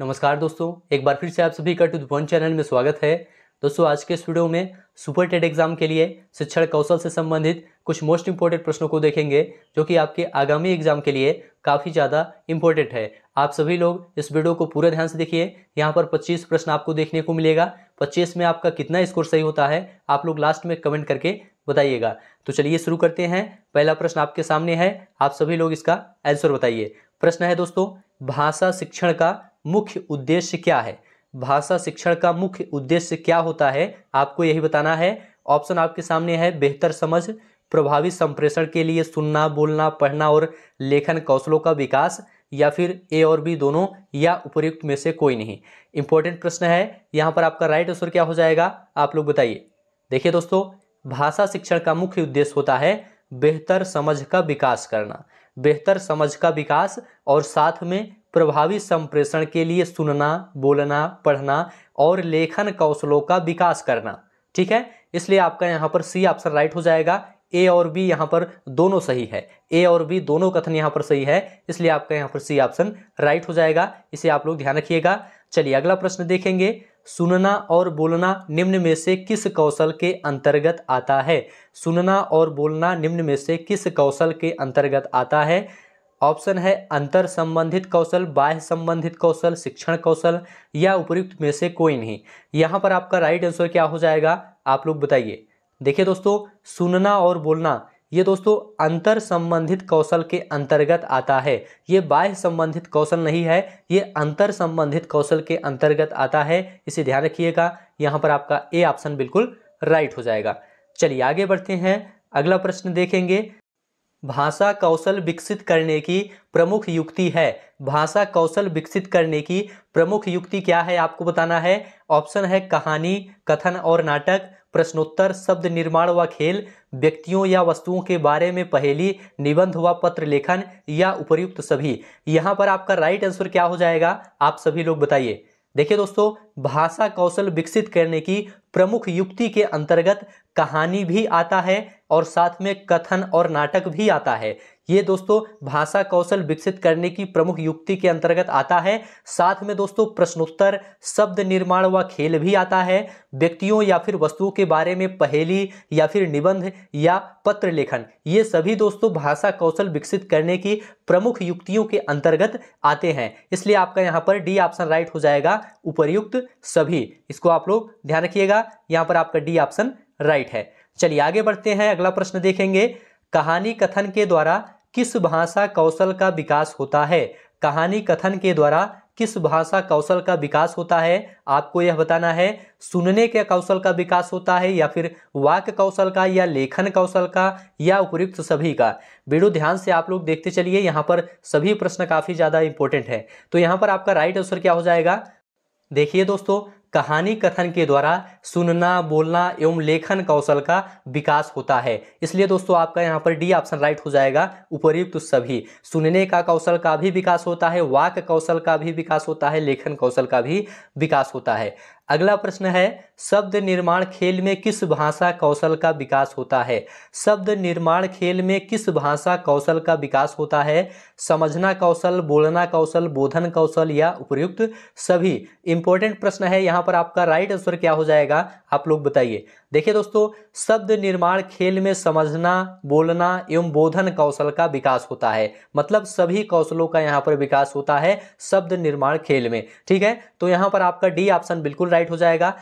नमस्कार दोस्तों एक बार फिर से आप सभी का टू वन चैनल में स्वागत है दोस्तों आज के इस वीडियो में सुपर टेट एग्जाम के लिए शिक्षण कौशल से संबंधित कुछ मोस्ट इंपोर्टेंट प्रश्नों को देखेंगे जो कि आपके आगामी एग्जाम के लिए काफ़ी ज़्यादा इंपॉर्टेंट है आप सभी लोग इस वीडियो को पूरे ध्यान से देखिए यहाँ पर 25 प्रश्न आपको देखने को मिलेगा 25 में आपका कितना स्कोर सही होता है आप लोग लास्ट में कमेंट करके बताइएगा तो चलिए शुरू करते हैं पहला प्रश्न आपके सामने है आप सभी लोग इसका आंसर बताइए प्रश्न है दोस्तों भाषा शिक्षण का मुख्य उद्देश्य क्या है भाषा शिक्षण का मुख्य उद्देश्य क्या होता है आपको यही बताना है ऑप्शन आपके सामने है बेहतर समझ प्रभावी संप्रेषण के लिए सुनना बोलना पढ़ना और लेखन कौशलों का विकास या फिर ए और बी दोनों या उपयुक्त में से कोई नहीं इंपॉर्टेंट प्रश्न है यहाँ पर आपका राइट आंसर क्या हो जाएगा आप लोग बताइए देखिए दोस्तों भाषा शिक्षण का मुख्य उद्देश्य होता है बेहतर समझ का विकास करना बेहतर समझ का विकास और साथ में प्रभावी संप्रेषण के लिए सुनना बोलना पढ़ना और लेखन कौशलों का विकास करना ठीक है इसलिए आपका यहाँ पर सी ऑप्शन राइट हो जाएगा ए और बी यहाँ पर दोनों सही है ए और बी दोनों कथन यहाँ पर सही है इसलिए आपका यहाँ पर सी ऑप्शन राइट हो जाएगा इसे आप लोग ध्यान रखिएगा चलिए अगला प्रश्न देखेंगे सुनना और बोलना निम्न में से किस कौशल के अंतर्गत आता है सुनना और बोलना निम्न में से किस कौशल के अंतर्गत आता है ऑप्शन है अंतर संबंधित कौशल बाह्य संबंधित कौशल शिक्षण कौशल या उपयुक्त में से कोई नहीं यहाँ पर आपका राइट आंसर क्या हो जाएगा आप लोग बताइए देखिए दोस्तों सुनना और बोलना ये दोस्तों अंतर संबंधित कौशल के अंतर्गत आता है ये बाह्य संबंधित कौशल नहीं है ये अंतर संबंधित कौशल के अंतर्गत आता है इसे ध्यान रखिएगा यहाँ पर आपका ए ऑप्शन बिल्कुल राइट हो जाएगा चलिए आगे बढ़ते हैं अगला प्रश्न देखेंगे भाषा कौशल विकसित करने की प्रमुख युक्ति है भाषा कौशल विकसित करने की प्रमुख युक्ति क्या है आपको बताना है ऑप्शन है कहानी कथन और नाटक प्रश्नोत्तर शब्द निर्माण व खेल व्यक्तियों या वस्तुओं के बारे में पहेली निबंध व पत्र लेखन या उपर्युक्त सभी यहाँ पर आपका राइट आंसर क्या हो जाएगा आप सभी लोग बताइए देखिए दोस्तों भाषा कौशल विकसित करने की प्रमुख युक्ति के अंतर्गत कहानी भी आता है और साथ में कथन और नाटक भी आता है ये दोस्तों भाषा कौशल विकसित करने की प्रमुख युक्ति के अंतर्गत आता है साथ में दोस्तों प्रश्नोत्तर शब्द निर्माण व खेल भी आता है व्यक्तियों या फिर वस्तुओं के बारे में पहेली या फिर निबंध या पत्र लेखन ये सभी दोस्तों भाषा कौशल विकसित करने की प्रमुख युक्तियों के अंतर्गत आते हैं इसलिए आपका यहाँ पर डी ऑप्शन राइट हो जाएगा उपरयुक्त सभी इसको आप लोग ध्यान रखिएगा यहां पर आपका डी ऑप्शन राइट है चलिए आगे बढ़ते हैं अगला प्रश्न देखेंगे कहानी कथन के द्वारा किस भाषा कौशल का विकास होता है कहानी कथन के द्वारा किस भाषा कौशल का विकास होता है आपको यह बताना है सुनने के कौशल का विकास होता है या फिर वाक्य कौशल का या लेखन कौशल का या उपयुक्त सभी का वीडियो ध्यान से आप लोग देखते चलिए यहाँ पर सभी प्रश्न काफ़ी ज़्यादा इंपॉर्टेंट है तो यहाँ पर आपका राइट आंसर क्या हो जाएगा देखिए दोस्तों कहानी कथन के द्वारा सुनना बोलना एवं लेखन कौशल का विकास होता है इसलिए दोस्तों आपका यहाँ पर डी ऑप्शन राइट हो जाएगा उपयुक्त सभी सुनने का कौशल का भी विकास होता है वाक कौशल का भी विकास होता है लेखन कौशल का भी विकास होता है अगला प्रश्न है शब्द निर्माण खेल में किस भाषा कौशल का विकास होता है शब्द निर्माण खेल में किस भाषा कौशल का विकास होता है समझना कौशल बोलना कौशल बोधन कौशल या उपयुक्त सभी इंपॉर्टेंट प्रश्न है यहाँ पर आपका राइट आंसर क्या हो जाएगा आप लोग बताइए देखिए दोस्तों शब्द निर्माण खेल में समझना बोलना एवं बोधन कौशल का विकास होता है मतलब सभी कौशलों का यहाँ पर विकास होता है शब्द निर्माण खेल में ठीक है तो यहाँ पर आपका डी ऑप्शन बिल्कुल राइट हो जाएगा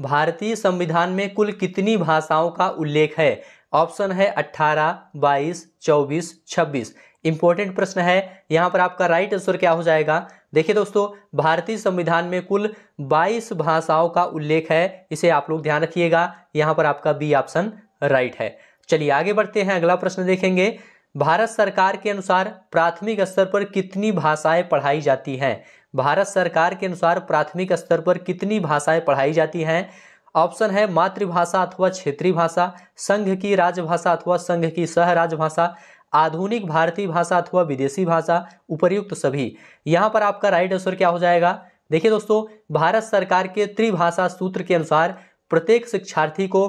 भारतीय संविधान में कुल कितनी भाषाओं का उल्लेख है ऑप्शन है 18, 22, 24, 26 इंपॉर्टेंट प्रश्न है यहाँ पर आपका राइट आंसर क्या हो जाएगा देखिए दोस्तों भारतीय संविधान में कुल 22 भाषाओं का उल्लेख है इसे आप लोग ध्यान रखिएगा यहाँ पर आपका बी ऑप्शन राइट है चलिए आगे बढ़ते हैं अगला प्रश्न देखेंगे भारत सरकार के अनुसार प्राथमिक स्तर पर कितनी भाषाएं पढ़ाई जाती हैं भारत सरकार के अनुसार प्राथमिक स्तर पर कितनी भाषाएं पढ़ाई जाती हैं ऑप्शन है मातृभाषा अथवा क्षेत्रीय भाषा संघ की राजभाषा अथवा संघ की सह राजभाषा आधुनिक भारतीय भाषा अथवा विदेशी भाषा उपर्युक्त सभी यहाँ पर आपका राइट आंसर क्या हो जाएगा देखिए दोस्तों भारत सरकार के त्रिभाषा सूत्र के अनुसार प्रत्येक शिक्षार्थी को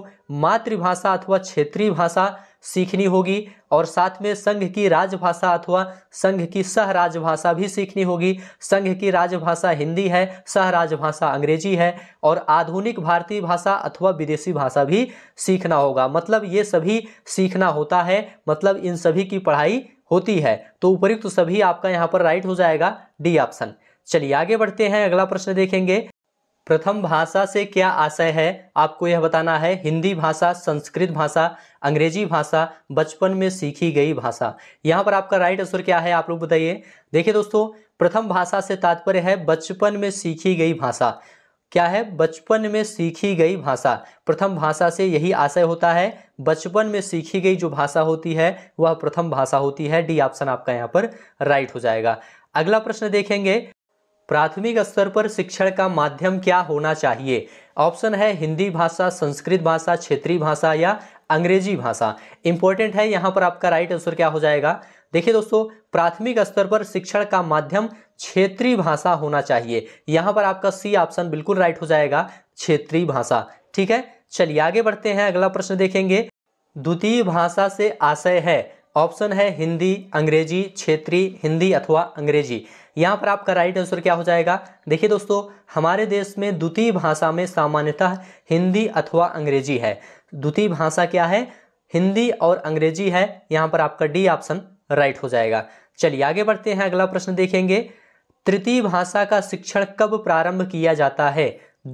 मातृभाषा अथवा क्षेत्रीय भाषा सीखनी होगी और साथ में संघ की राजभाषा अथवा संघ की सह राजभाषा भी सीखनी होगी संघ की राजभाषा हिंदी है सह राजभाषा अंग्रेजी है और आधुनिक भारतीय भाषा अथवा विदेशी भाषा भी सीखना होगा मतलब ये सभी सीखना होता है मतलब इन सभी की पढ़ाई होती है तो उपरुक्त सभी आपका यहाँ पर राइट हो जाएगा डी ऑप्शन चलिए आगे बढ़ते हैं अगला प्रश्न देखेंगे प्रथम भाषा से क्या आशय है आपको यह बताना है हिंदी भाषा संस्कृत भाषा अंग्रेजी भाषा बचपन में सीखी गई भाषा यहाँ पर आपका राइट आंसर क्या है आप लोग बताइए देखिए दोस्तों प्रथम भाषा से तात्पर्य है बचपन में सीखी गई भाषा क्या है बचपन में सीखी गई भाषा प्रथम भाषा से यही आशय होता है बचपन में सीखी गई जो भाषा होती है वह प्रथम भाषा होती है डी ऑप्शन आपका यहाँ पर राइट हो जाएगा अगला प्रश्न देखेंगे प्राथमिक स्तर पर शिक्षण का माध्यम क्या होना चाहिए ऑप्शन है हिंदी भाषा संस्कृत भाषा क्षेत्रीय भाषा या अंग्रेजी भाषा इंपॉर्टेंट है यहाँ पर आपका राइट आंसर क्या हो जाएगा देखिए दोस्तों प्राथमिक स्तर पर शिक्षण का माध्यम क्षेत्रीय भाषा होना चाहिए यहाँ पर आपका सी ऑप्शन बिल्कुल राइट हो जाएगा क्षेत्रीय भाषा ठीक है चलिए आगे बढ़ते हैं अगला प्रश्न देखेंगे द्वितीय भाषा से आशय है ऑप्शन है हिंदी अंग्रेजी क्षेत्रीय हिंदी अथवा अंग्रेजी यहाँ पर आपका राइट आंसर क्या हो जाएगा देखिए दोस्तों हमारे देश में द्वितीय भाषा में सामान्यतः हिंदी अथवा अंग्रेजी है द्वितीय भाषा क्या है हिंदी और अंग्रेजी है यहाँ पर आपका डी ऑप्शन राइट हो जाएगा चलिए आगे बढ़ते हैं अगला प्रश्न देखेंगे तृतीय भाषा का शिक्षण कब प्रारंभ किया जाता है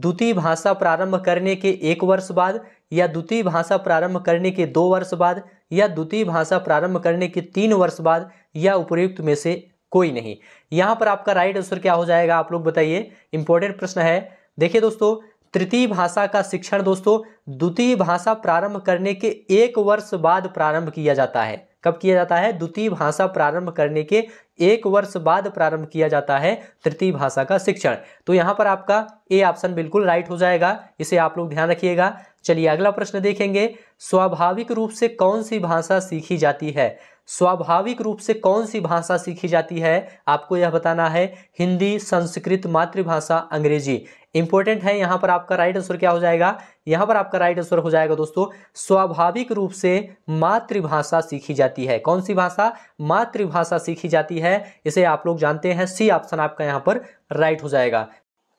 द्वितीय भाषा प्रारंभ करने के एक वर्ष बाद या द्वितीय भाषा प्रारंभ करने के दो वर्ष बाद या द्वितीय भाषा प्रारंभ करने के तीन वर्ष बाद या उपयुक्त में से कोई नहीं यहाँ पर आपका राइट आंसर क्या हो जाएगा आप लोग बताइए इंपॉर्टेंट प्रश्न है देखिए दोस्तों तृतीय भाषा का शिक्षण दोस्तों द्वितीय भाषा प्रारंभ करने के एक वर्ष बाद प्रारंभ किया जाता है कब किया जाता है द्वितीय भाषा प्रारंभ करने के एक वर्ष बाद प्रारंभ किया जाता है तृतीय भाषा का शिक्षण तो यहाँ पर आपका ए ऑप्शन बिल्कुल राइट हो जाएगा इसे आप लोग ध्यान रखिएगा चलिए अगला प्रश्न देखेंगे स्वाभाविक रूप से कौन सी भाषा सीखी जाती है स्वाभाविक रूप से कौन सी भाषा सीखी जाती है आपको यह बताना है हिंदी संस्कृत मातृभाषा अंग्रेजी इंपॉर्टेंट है यहां पर आपका राइट आंसर क्या हो जाएगा यहां पर आपका राइट आंसर हो जाएगा दोस्तों स्वाभाविक रूप से मातृभाषा सीखी जाती है कौन सी भाषा मातृभाषा सीखी जाती है इसे आप लोग जानते हैं सी ऑप्शन आपका यहाँ पर राइट हो जाएगा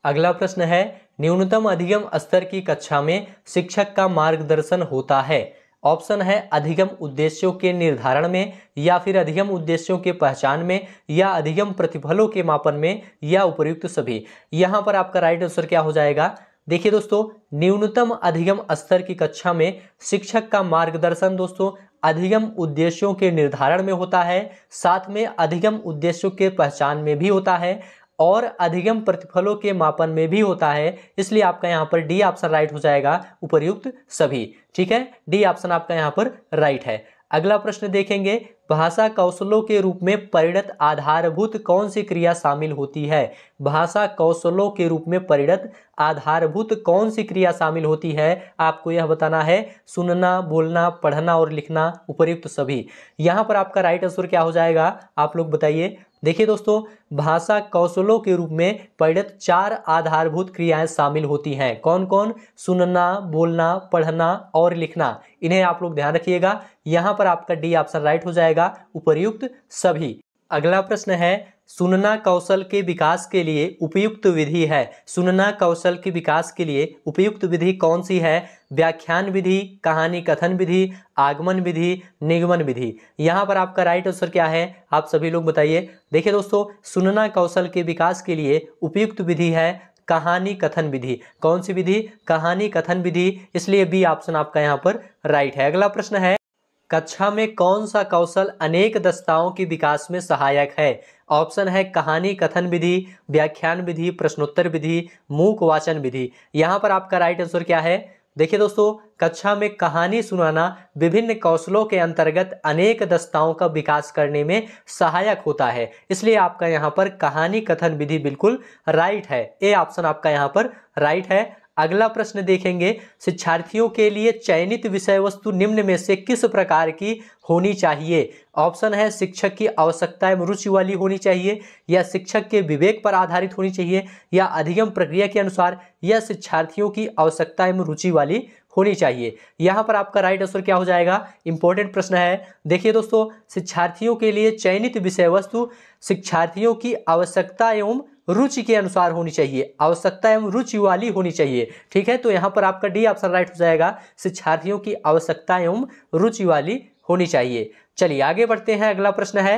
अगला प्रश्न है न्यूनतम अधिगम स्तर की कक्षा में शिक्षक का मार्गदर्शन होता है ऑप्शन है अधिगम उद्देश्यों के निर्धारण में या फिर अधिगम उद्देश्यों के पहचान में या अधिगम प्रतिफलों के मापन में या उपयुक्त सभी यहाँ पर आपका राइट आंसर क्या हो जाएगा देखिए दोस्तों न्यूनतम अधिगम स्तर की कक्षा में शिक्षक का मार्गदर्शन दोस्तों अधिगम उद्देश्यों के निर्धारण में होता है साथ में अधिगम उद्देश्यों के पहचान में भी होता है और अधिगम प्रतिफलों के मापन में भी होता है इसलिए आपका यहाँ पर डी ऑप्शन राइट हो जाएगा उपयुक्त सभी ठीक है डी ऑप्शन आपका यहाँ पर राइट है अगला प्रश्न देखेंगे भाषा कौशलों के रूप में परिणत आधारभूत कौन सी क्रिया शामिल होती है भाषा कौशलों के रूप में परिणत आधारभूत कौन सी क्रिया शामिल होती है आपको यह बताना है सुनना बोलना पढ़ना और लिखना उपरुक्त सभी यहाँ पर आपका राइट आंसर क्या हो जाएगा आप लोग बताइए देखिए दोस्तों भाषा कौशलों के रूप में परिणत चार आधारभूत क्रियाएं शामिल होती हैं कौन कौन सुनना बोलना पढ़ना और लिखना इन्हें आप लोग ध्यान रखिएगा यहाँ पर आपका डी ऑप्शन राइट हो जाएगा जाएगा उपर्युक्त सभी अगला प्रश्न है सुनना कौशल के विकास के लिए उपयुक्त विधि है सुनना कौशल के विकास के लिए उपयुक्त विधि कौन सी है व्याख्यान विधि कहानी कथन विधि आगमन विधि निगमन विधि यहाँ पर आपका राइट आंसर क्या है आप सभी लोग बताइए देखिए दोस्तों सुनना कौशल के विकास के लिए उपयुक्त विधि है कहानी कथन विधि कौन सी विधि कहानी कथन विधि इसलिए बी ऑप्शन आपका यहाँ पर राइट है अगला प्रश्न है कक्षा में कौन सा कौशल अनेक दस्ताओं के विकास में सहायक है ऑप्शन है कहानी कथन विधि व्याख्यान विधि प्रश्नोत्तर विधि मूक वाचन विधि यहाँ पर आपका राइट आंसर क्या है देखिए दोस्तों कक्षा में कहानी सुनाना विभिन्न कौशलों के अंतर्गत अनेक दस्ताओं का विकास करने में सहायक होता है इसलिए आपका यहाँ पर कहानी कथन विधि बिल्कुल राइट है ए ऑप्शन आपका यहाँ पर राइट है अगला प्रश्न देखेंगे शिक्षार्थियों के लिए चयनित विषय वस्तु निम्न में से किस प्रकार की होनी चाहिए ऑप्शन है शिक्षक की आवश्यकता रुचि वाली होनी चाहिए या शिक्षक के विवेक पर आधारित होनी चाहिए या अधिगम प्रक्रिया के अनुसार या शिक्षार्थियों की आवश्यकता एवं रुचि वाली होनी चाहिए यहाँ पर आपका राइट आंसर क्या हो जाएगा इंपॉर्टेंट प्रश्न है देखिए दोस्तों शिक्षार्थियों के लिए चयनित विषय वस्तु शिक्षार्थियों की आवश्यकता एवं रुचि के अनुसार होनी चाहिए आवश्यकता एवं रुचि वाली होनी चाहिए ठीक है तो यहाँ पर आपका डी ऑप्शन राइट हो जाएगा शिक्षार्थियों की आवश्यकता एवं रुचि वाली होनी चाहिए चलिए आगे बढ़ते हैं अगला प्रश्न है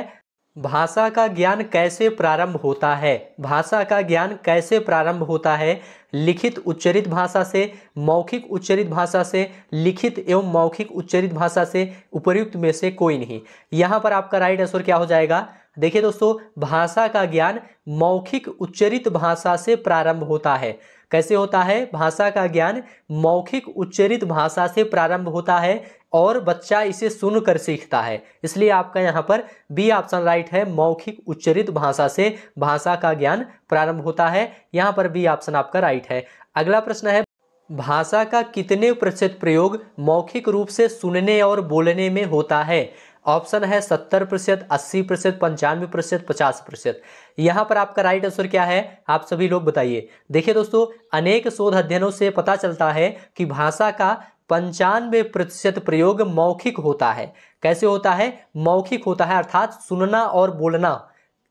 भाषा का ज्ञान कैसे प्रारंभ होता है भाषा का ज्ञान कैसे प्रारंभ होता है लिखित उच्चरित भाषा से मौखिक उच्चरित भाषा से लिखित एवं मौखिक उच्चरित भाषा से उपयुक्त में से कोई नहीं यहाँ पर आपका राइट आंसर क्या हो जाएगा देखिए दोस्तों भाषा का ज्ञान मौखिक उच्चरित भाषा से प्रारंभ होता है कैसे होता है भाषा का ज्ञान मौखिक उच्चरित भाषा से प्रारंभ होता है और बच्चा इसे सुनकर सीखता है इसलिए आपका यहाँ पर बी ऑप्शन राइट है मौखिक उच्चरित भाषा से भाषा का ज्ञान प्रारंभ होता है यहाँ पर बी ऑप्शन आपका राइट है अगला प्रश्न है भाषा का कितने प्रतिशत प्रयोग मौखिक रूप से सुनने और बोलने में होता है ऑप्शन है सत्तर प्रतिशत अस्सी प्रतिशत पंचानवे प्रतिशत पचास प्रतिशत यहाँ पर आपका राइट आंसर क्या है आप सभी लोग बताइए देखिए दोस्तों अनेक शोध अध्ययनों से पता चलता है कि भाषा का पंचानवे प्रतिशत प्रयोग मौखिक होता है कैसे होता है मौखिक होता है अर्थात सुनना और बोलना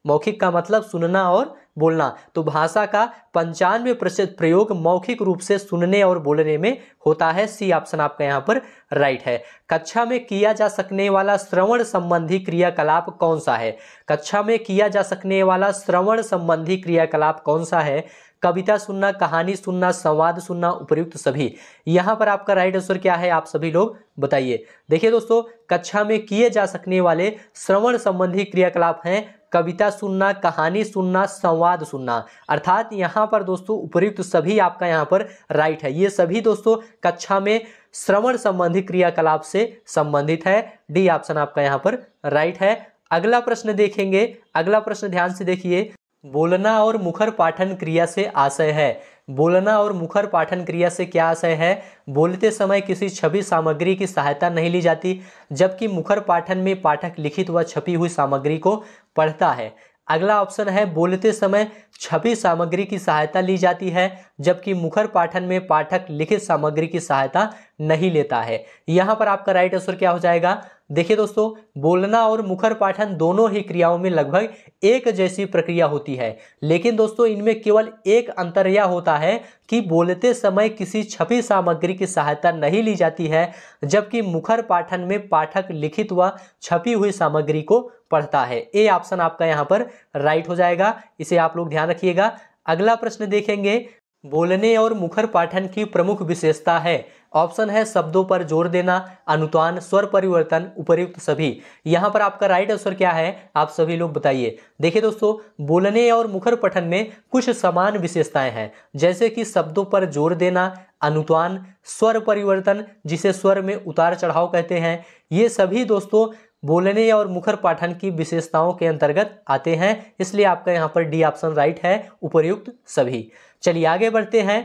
मौखिक का मतलब सुनना और बोलना तो भाषा का पंचानवे प्रतिशत प्रयोग मौखिक रूप से सुनने और बोलने में होता है सी ऑप्शन आपका यहाँ पर राइट है कक्षा में किया जा सकने वाला श्रवण संबंधी क्रियाकलाप कौन सा है कक्षा में किया जा सकने वाला श्रवण संबंधी क्रियाकलाप कौन सा है कविता सुनना कहानी सुनना संवाद सुनना उपयुक्त सभी यहाँ पर आपका राइट आंसर क्या है आप सभी लोग बताइए देखिए दोस्तों कक्षा में किए जा सकने वाले श्रवण संबंधी क्रियाकलाप हैं कविता सुनना कहानी सुनना संवाद सुनना अर्थात यहाँ पर दोस्तों उपयुक्त सभी आपका यहाँ पर राइट है ये सभी दोस्तों कक्षा में श्रवण संबंधी क्रियाकलाप से संबंधित है डी ऑप्शन आपका यहाँ पर राइट है अगला प्रश्न देखेंगे अगला प्रश्न ध्यान से देखिए बोलना और मुखर पाठन क्रिया से आशय है बोलना और मुखर पाठन क्रिया से क्या आशय है बोलते समय किसी छवि सामग्री की सहायता नहीं ली जाती जबकि मुखर पाठन में पाठक लिखित व छपी हुई सामग्री को पढ़ता है अगला ऑप्शन है बोलते समय छपी सामग्री की सहायता ली जाती है जबकि मुखर पाठन में पाठक लिखित सामग्री की सहायता नहीं लेता है यहाँ पर आपका राइट आंसर क्या हो जाएगा देखिए दोस्तों बोलना और मुखर पाठन दोनों ही क्रियाओं में लगभग एक जैसी प्रक्रिया होती है लेकिन दोस्तों इनमें केवल एक अंतर यह होता है कि बोलते समय किसी छपी सामग्री की सहायता नहीं ली जाती है जबकि मुखर पाठन में पाठक लिखित व छपी हुई सामग्री को पढ़ता है ए ऑप्शन आपका यहाँ पर राइट हो जाएगा इसे आप लोग ध्यान रखिएगा अगला प्रश्न देखेंगे बोलने और मुखर पाठन की प्रमुख विशेषता है ऑप्शन है शब्दों पर जोर देना अनुतान स्वर परिवर्तन उपरयुक्त सभी यहाँ पर आपका राइट आंसर क्या है आप सभी लोग बताइए देखिए दोस्तों बोलने और मुखर पठन में कुछ समान विशेषताएं हैं जैसे कि शब्दों पर जोर देना अनुतान स्वर परिवर्तन जिसे स्वर में उतार चढ़ाव कहते हैं ये सभी दोस्तों बोलने और मुखर पाठन की विशेषताओं के अंतर्गत आते हैं इसलिए आपका यहाँ पर डी ऑप्शन राइट है उपयुक्त सभी चलिए आगे बढ़ते हैं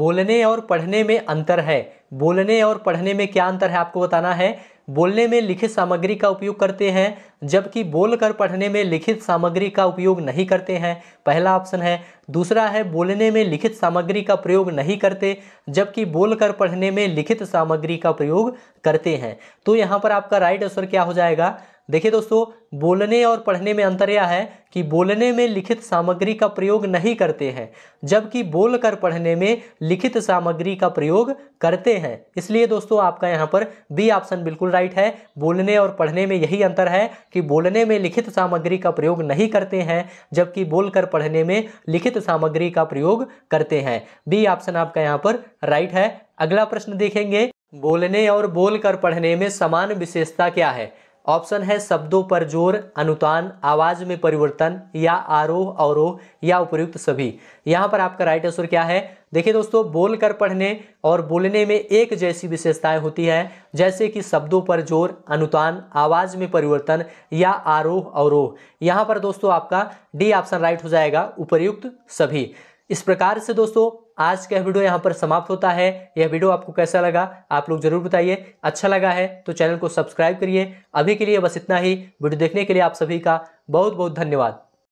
बोलने और पढ़ने में अंतर है बोलने और पढ़ने में क्या अंतर है आपको बताना है बोलने में लिखित सामग्री का उपयोग करते हैं जबकि बोलकर पढ़ने में लिखित सामग्री का उपयोग नहीं करते हैं पहला ऑप्शन है दूसरा है बोलने में लिखित सामग्री का प्रयोग नहीं करते जबकि बोलकर पढ़ने में लिखित सामग्री का प्रयोग करते हैं तो यहाँ पर आपका राइट आंसर क्या हो जाएगा देखिए दोस्तों बोलने और पढ़ने में अंतर यह है कि बोलने में लिखित सामग्री का प्रयोग नहीं करते हैं जबकि बोलकर पढ़ने में लिखित सामग्री का प्रयोग करते हैं इसलिए दोस्तों आपका यहाँ पर बी ऑप्शन बिल्कुल राइट है बोलने और पढ़ने में यही अंतर है कि बोलने में लिखित सामग्री का प्रयोग नहीं करते हैं जबकि बोल पढ़ने में लिखित सामग्री का प्रयोग करते हैं बी ऑप्शन आपका यहाँ पर राइट है अगला प्रश्न देखेंगे बोलने और बोलकर पढ़ने में समान विशेषता क्या है ऑप्शन है शब्दों पर जोर अनुतान आवाज में परिवर्तन या आरोह अवरोह या उपयुक्त सभी यहां पर आपका राइट आंसर क्या है देखिए दोस्तों बोलकर पढ़ने और बोलने में एक जैसी विशेषताएं होती है जैसे कि शब्दों पर जोर अनुतान आवाज में परिवर्तन या आरोह अवरोह यहां पर दोस्तों आपका डी ऑप्शन राइट हो जाएगा उपयुक्त सभी इस प्रकार से दोस्तों आज का वीडियो यहाँ पर समाप्त होता है यह वीडियो आपको कैसा लगा आप लोग जरूर बताइए अच्छा लगा है तो चैनल को सब्सक्राइब करिए अभी के लिए बस इतना ही वीडियो देखने के लिए आप सभी का बहुत बहुत धन्यवाद